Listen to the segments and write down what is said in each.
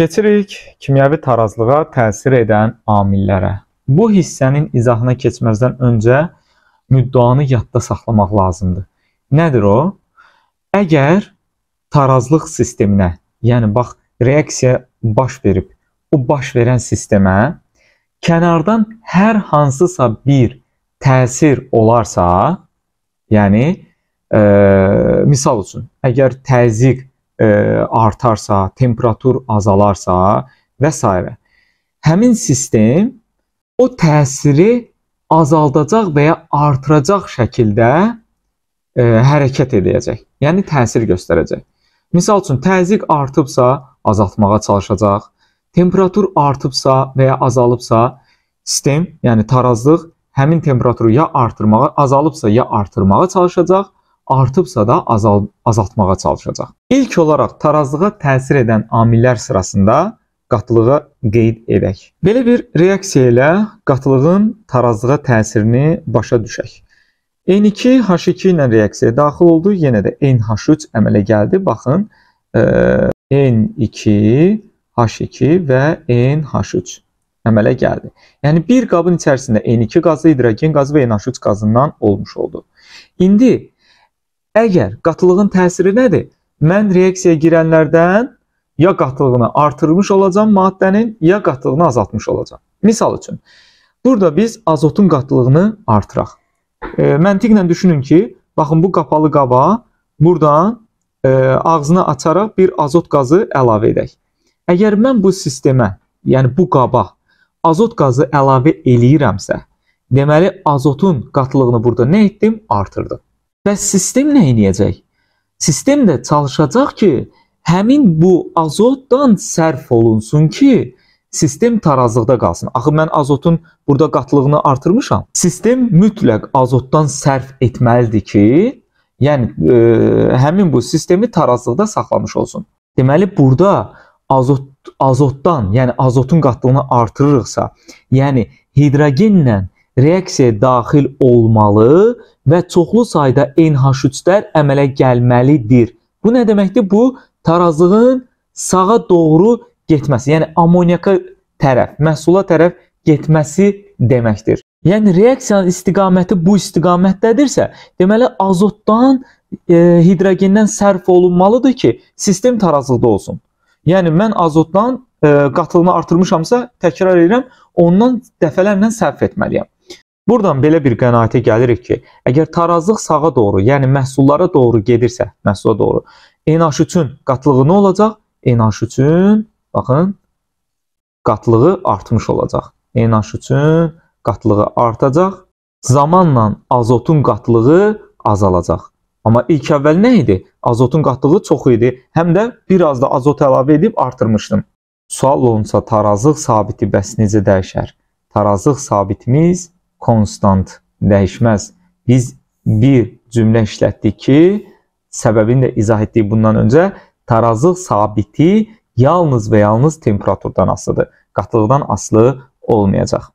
Keçirik kimyəvi tarazlığa təsir edən amillərə. Bu hissənin izahına keçməzdən öncə müddəanı yadda saxlamaq lazımdır. Nədir o? Əgər tarazlıq sisteminə, yəni bax, reaksiya baş verib, o baş verən sistemə kənardan hər hansısa bir təsir olarsa, yəni e, misal üçün, əgər təzyiq E, artarsa, temperatur azalarsa və s. Həmin sistem o təsiri azaldacaq və ya artıracaq şəkildə ə, e, hərəkət edəcək. Yəni təsir göstərəcək. Məsəl üçün təzyiq artıbsa, azaltmağa çalışacaq. Temperatur artıbsa və ya azalıbsa, sistem, yəni tarazlıq həmin temperaturu ya artırmağa, azalıbsa ya artırmağa çalışacaq artıbsa da azal azaltmağa çalışacaq. İlk olaraq tarazlığa təsir edən amillər sırasında qatılığa qeyd edək. Belə bir reaksiya ilə qatılığın tarazlığa təsirini başa düşək. N2 H2 ilə reaksiyaya daxil oldu, yenə də NH3 əmələ gəldi. Baxın, e, N2 H2 və NH3 əmələ gəldi. Yəni bir qabın içərisində N2 qazı, hidrogen qazı və NH3 qazından olmuş oldu. İndi Əgər qatılığın təsiri nədir? Mən reaksiyaya girənlərdən ya qatılığını artırmış olacam maddənin, ya qatılığını azaltmış olacam. Misal üçün, burada biz azotun qatılığını artıraq. E, məntiqlə düşünün ki, baxın bu qapalı qaba buradan e, ağzını açaraq bir azot qazı əlavə edək. Əgər mən bu sistemə, yəni bu qaba azot qazı əlavə eləyirəmsə, deməli azotun qatılığını burada nə etdim? Artırdım. Bəs sistem nə edəcək? Sistem də çalışacaq ki, həmin bu azotdan sərf olunsun ki, sistem tarazlıqda qalsın. Axı mən azotun burada qatlığını artırmışam. Sistem mütləq azotdan sərf etməlidir ki, yəni e, həmin bu sistemi tarazlıqda saxlamış olsun. Deməli burada azot azotdan, yəni azotun qatlığını artırırıqsa, yəni hidrogenlə reaksiyaya daxil olmalı və çoxlu sayda NH3-lər əmələ gəlməlidir. Bu nə deməkdir? Bu tarazlığın sağa doğru getməsi, yəni ammoniaka tərəf, məhsula tərəf getməsi deməkdir. Yəni reaksiyanın istiqaməti bu istiqamətdədirsə, deməli azotdan e, hidrogendən sərf olunmalıdır ki, sistem tarazlıqda olsun. Yəni mən azotdan e, qatılımı artırmışamsa, təkrar edirəm, ondan dəfələrlə sərf etməliyəm. Buradan belə bir qənaətə gəlirik ki, əgər tarazlıq sağa doğru, yəni məhsullara doğru gedirsə, məhsula doğru, ENH üçün qatlığı nə olacaq? ENH üçün, baxın, qatlığı artmış olacaq. ENH üçün qatlığı artacaq, zamanla azotun qatlığı azalacaq. Amma ilk əvvəl nə idi? Azotun qatlığı çox idi, həm də bir az da azot əlavə edib artırmışdım. Sual olunsa tarazlıq sabiti bəs necə dəyişər? Tarazlıq sabitimiz konstant, dəyişməz. Biz bir cümlə işlətdik ki, səbəbini də izah etdik bundan öncə, tarazlıq sabiti yalnız və yalnız temperaturdan asılıdır. Qatılıqdan asılı olmayacaq.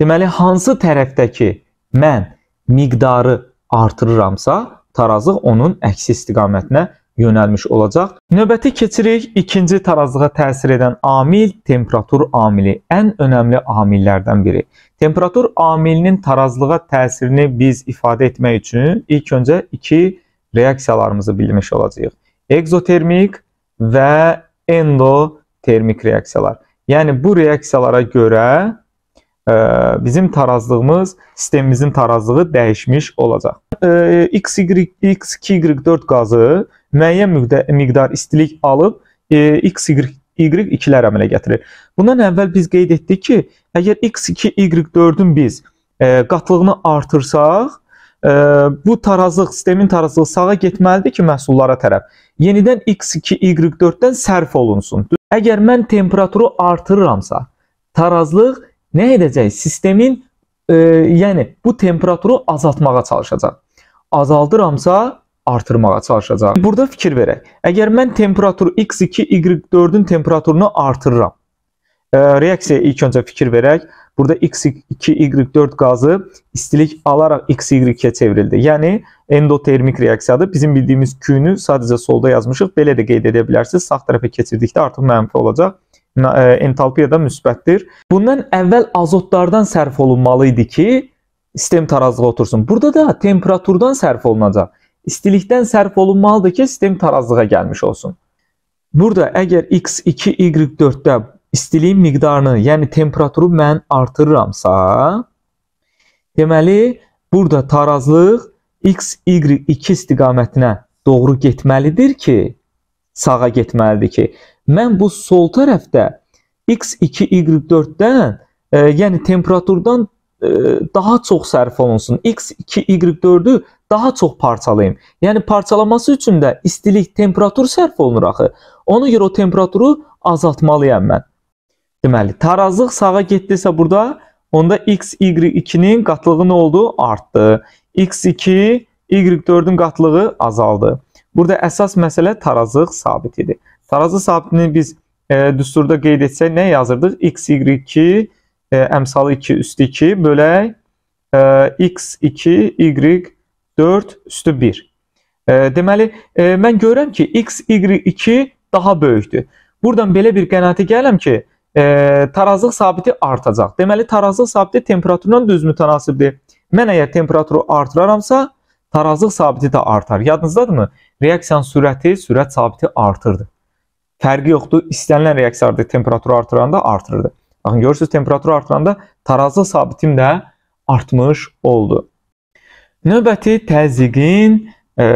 Deməli, hansı tərəfdəki mən miqdarı artırıramsa, tarazlıq onun əksi istiqamətinə yönəlmiş olacaq. Növbəti keçirik ikinci tarazlığa təsir edən amil temperatur amili, ən önəmli amillərdən biri. Temperatur amilinin tarazlığa təsirini biz ifadə etmək üçün ilk öncə iki reaksiyalarımızı bilmiş olacağıq. Ekzotermik və endotermik reaksiyalar. Yəni bu reaksiyalara görə ə, e, bizim tarazlığımız, sistemimizin tarazlığı dəyişmiş olacaq. E, X, Y, X2, Y4 qazı müəyyən miqdar istilik alıb e, x, y, y ikilər əmələ gətirir. Bundan əvvəl biz qeyd etdik ki, əgər x2, y4-ün biz e, qatlığını artırsaq, e, bu tarazlıq, sistemin tarazlığı sağa getməlidir ki, məhsullara tərəf. Yenidən x2, y4-dən sərf olunsun. Əgər mən temperaturu artırıramsa, tarazlıq nə edəcək? Sistemin, e, yəni bu temperaturu azaltmağa çalışacaq. Azaldıramsa, artırmağa çalışacaq. Burada fikir verək. Əgər mən temperaturu x2, y4-ün temperaturunu artırıram. E, reaksiyaya ilk öncə fikir verək. Burada x2, y4 qazı istilik alaraq x-y-yə çevrildi. Yəni endotermik reaksiyadır. Bizim bildiyimiz Q-nü sadəcə solda yazmışıq. Belə də qeyd edə bilərsiniz. Sağ tərəfə keçirdikdə artıq mənfi olacaq. E, entalpiya da müsbətdir. Bundan əvvəl azotlardan sərf olunmalı idi ki, sistem tarazlığa otursun. Burada da temperaturdan sərf olunacaq istilikdən sərf olunmalıdır ki, sistem tarazlığa gəlmiş olsun. Burada əgər x2, y4-də istiliyin miqdarını, yəni temperaturu mən artırıramsa, deməli burada tarazlıq x, y2 istiqamətinə doğru getməlidir ki, sağa getməlidir ki, mən bu sol tərəfdə x2, y4-dən, e, yəni temperaturdan e, daha çox sərf olunsun. x2, y4-ü daha çox parçalayım. Yəni parçalaması üçün də istilik, temperatur sərf olunur axı. Ona görə o temperaturu azaltmalıyam mən. Deməli, tarazlıq sağa getdisə burada, onda x, y 2-nin qatlığı nə oldu? Artdı. x2, y4-ün qatlığı azaldı. Burada əsas məsələ tarazlıq sabit idi. Tarazlıq sabitini biz e, düsturda qeyd etsək nə yazırdıq? x, y2, e, əmsalı 2 üstü 2 bölək e, x2, y 4 üstü 1. E, deməli, e, mən görürəm ki, x, y, 2 daha böyükdür. Buradan belə bir qənaətə gələm ki, e, tarazlıq sabiti artacaq. Deməli, tarazlıq sabiti temperaturla düz mütənasibdir. Mən əgər temperaturu artıraramsa, tarazlıq sabiti də artar. Yadınızdadırmı? Reaksiyanın sürəti, sürət sabiti artırdı. Fərqi yoxdur. İstənilən reaksiyalarda temperaturu artıranda artırırdı. Baxın, görürsünüz temperaturu artıranda tarazlıq sabitim də artmış oldu. Növbəti təzyiqin ə, e,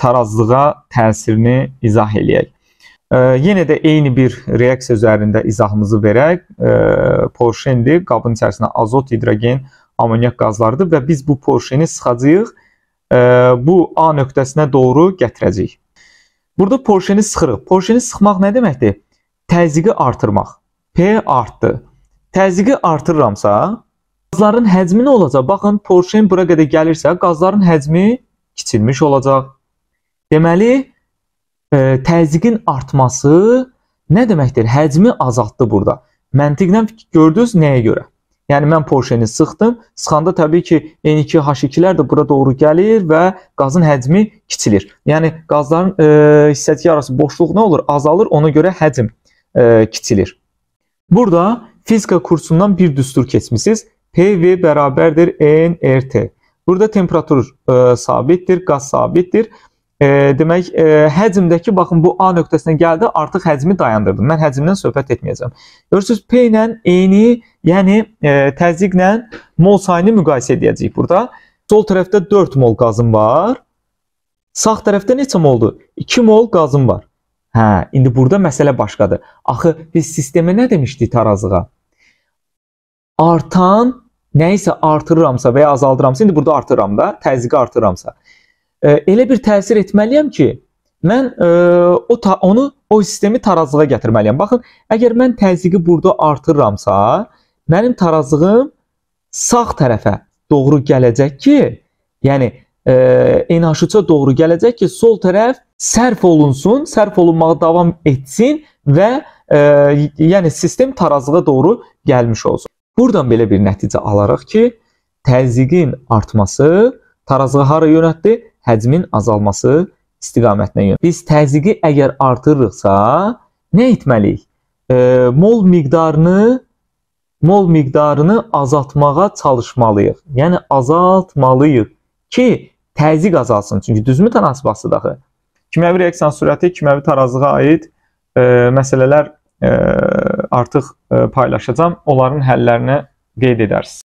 tarazlığa təsirini izah eləyək. Ə, e, yenə də eyni bir reaksiya üzərində izahımızı verək. E, Porşendir, qabın içərisində azot, hidrogen, amonyak qazlarıdır və biz bu porşeni sıxacağıq. Ə, bu A nöqtəsinə doğru gətirəcəyik. Burada porşeni sıxırıq. Porşeni sıxmaq nə deməkdir? Təzyiqi artırmaq. P artdı. Təzyiqi artırıramsa, Qazların həcmi nə olacaq? Baxın, porşen bura qədər gəlirsə, qazların həcmi kiçilmiş olacaq. Deməli, e, təzyiqin artması nə deməkdir? Həcmi azaltdı burada. Məntiqlə gördünüz nəyə görə? Yəni mən porşeni sıxdım. Sıxanda təbii ki, N2H2-lər də bura doğru gəlir və qazın həcmi kiçilir. Yəni qazların e, hissəci arası boşluq nə olur? Azalır. Ona görə həcm e, kiçilir. Burada fizika kursundan bir düstur keçmisiniz. HV bərabərdir ENRT. Burada temperatur e, sabitdir, qaz sabitdir. E, demək, e, həcmdəki, baxın, bu A nöqtəsinə gəldi, artıq həcmi dayandırdım. Mən həcmdən söhbət etməyəcəm. Görürsünüz, P ilə E-ni, yəni e, təzyiqlə mol sayını müqayisə edəcəyik burada. Sol tərəfdə 4 mol qazım var. Sağ tərəfdə neçə moldur? 2 mol qazım var. Hə, indi burada məsələ başqadır. Axı biz sistemə nə demişdik tarazığa? Artan nəyisə artırıramsa və ya azaldıramsa, indi burada artırıram da, təzyiqi artırıramsa, e, elə bir təsir etməliyəm ki, mən e, o ta, onu o sistemi tarazlığa gətirməliyəm. Baxın, əgər mən təzyiqi burada artırıramsa, mənim tarazlığım sağ tərəfə doğru gələcək ki, yəni e, enaşıça doğru gələcək ki, sol tərəf sərf olunsun, sərf olunmağa davam etsin və e, yəni sistem tarazlığa doğru gəlmiş olsun. Buradan belə bir nəticə alarıq ki, təzyiqin artması tarazlığı hara yönətdi? Həcmin azalması istiqamətinə yönəldi. Biz təzyiqi əgər artırırıqsa, nə etməliyik? E, mol miqdarını mol miqdarını azaltmağa çalışmalıyıq. Yəni azaltmalıyıq ki, təzyiq azalsın. Çünki düzmü tanasibasıdır axı. Kimyəvi reaksiyanın sürəti kimyəvi tarazlığa aid e, məsələlər e, artıq e, paylaşacağam. Onların həllərini qeyd edərsiniz.